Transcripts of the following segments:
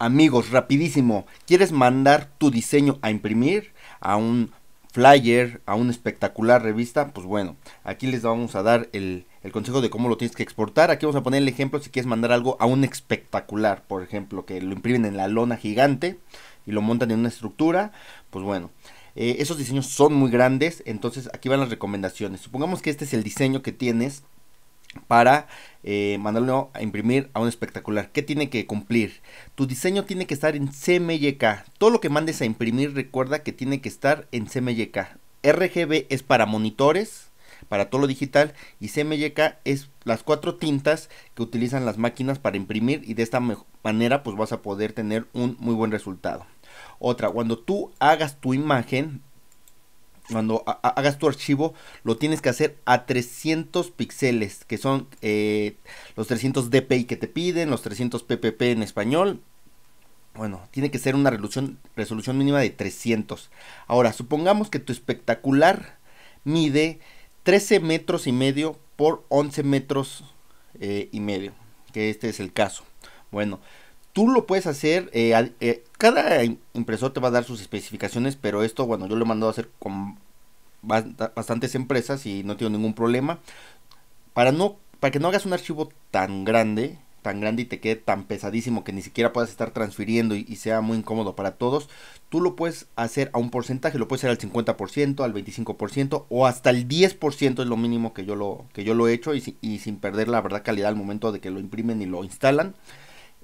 Amigos, rapidísimo, ¿quieres mandar tu diseño a imprimir a un flyer, a una espectacular revista? Pues bueno, aquí les vamos a dar el, consejo de cómo lo tienes que exportar. Aquí vamos a poner el ejemplo si quieres mandar algo a un espectacular, por ejemplo, que lo imprimen en la lona gigante y lo montan en una estructura. Pues bueno, eh, esos diseños son muy grandes, entonces aquí van las recomendaciones. Supongamos que este es el diseño que tienes para eh, mandarlo a imprimir a un espectacular. ¿Qué tiene que cumplir? Tu diseño tiene que estar en CMYK. Todo lo que mandes a imprimir recuerda que tiene que estar en CMYK. RGB es para monitores, para todo lo digital, y CMYK es las cuatro tintas que utilizan las máquinas para imprimir y de esta manera pues vas a poder tener un muy buen resultado. Otra, cuando tú hagas tu imagen, cuando hagas tu archivo, lo tienes que hacer a 300 píxeles, que son eh, los 300 dpi que te piden, los 300 ppp en español. Bueno, tiene que ser una resolución, resolución mínima de 300. Ahora, supongamos que tu espectacular mide 13 metros y medio por 11 metros eh, y medio, que este es el caso. Bueno, Tú lo puedes hacer, eh, eh, cada impresor te va a dar sus especificaciones, pero esto, bueno, yo lo he mandado a hacer con bastantes empresas y no tengo ningún problema. Para, no, para que no hagas un archivo tan grande, tan grande y te quede tan pesadísimo que ni siquiera puedas estar transfiriendo y, sea muy incómodo para todos, tú lo puedes hacer a un porcentaje, lo puedes hacer al 50%, al 25% o hasta el 10% es lo mínimo que yo lo, que yo lo he hecho y sin perder la verdad calidad al momento de que lo imprimen y lo instalan.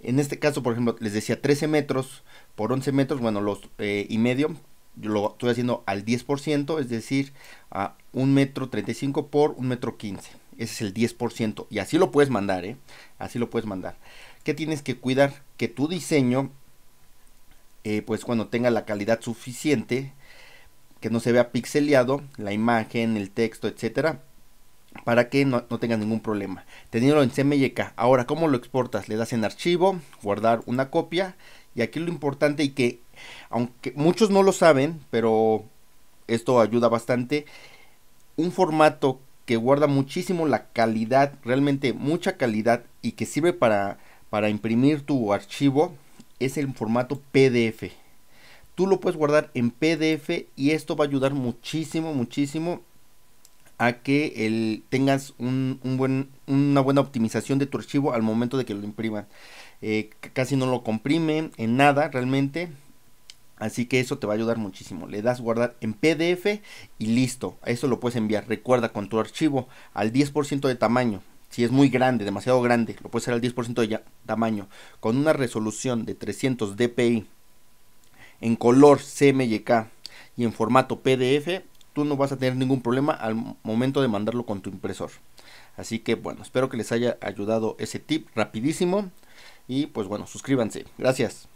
En este caso, por ejemplo, les decía 13 metros por 11 metros, bueno, los eh, y medio, yo lo estoy haciendo al 10%, es decir, a 1 metro 35 por 1 metro 15. Ese es el 10%. Y así lo puedes mandar, ¿eh? Así lo puedes mandar. ¿Qué tienes que cuidar? Que tu diseño, eh, pues cuando tenga la calidad suficiente, que no se vea pixeleado, la imagen, el texto, etcétera, para que no, no ningún problema. Teniéndolo en CMYK. Ahora, ¿cómo lo exportas? Le das en archivo, guardar una copia. Y aquí lo importante y que, aunque muchos no lo saben, pero esto ayuda bastante, un formato que guarda muchísimo la calidad, realmente mucha calidad y que sirve para, para imprimir tu archivo es el formato PDF. Tú lo puedes guardar en PDF y esto va a ayudar muchísimo, muchísimo a que tengas un, buen, una buena optimización de tu archivo al momento de que lo impriman eh, casi no lo comprime en nada realmente. Así que eso te va a ayudar muchísimo. Le das guardar en PDF y listo. a Eso lo puedes enviar. Recuerda, con tu archivo al 10% de tamaño. Si es muy grande, demasiado grande, lo puedes hacer al 10% de tamaño. Con una resolución de 300 dpi en color CMYK y en formato PDF, tú no vas a tener ningún problema al momento de mandarlo con tu impresor. Así que bueno, espero que les haya ayudado ese tip rapidísimo. Y pues bueno, suscríbanse. Gracias.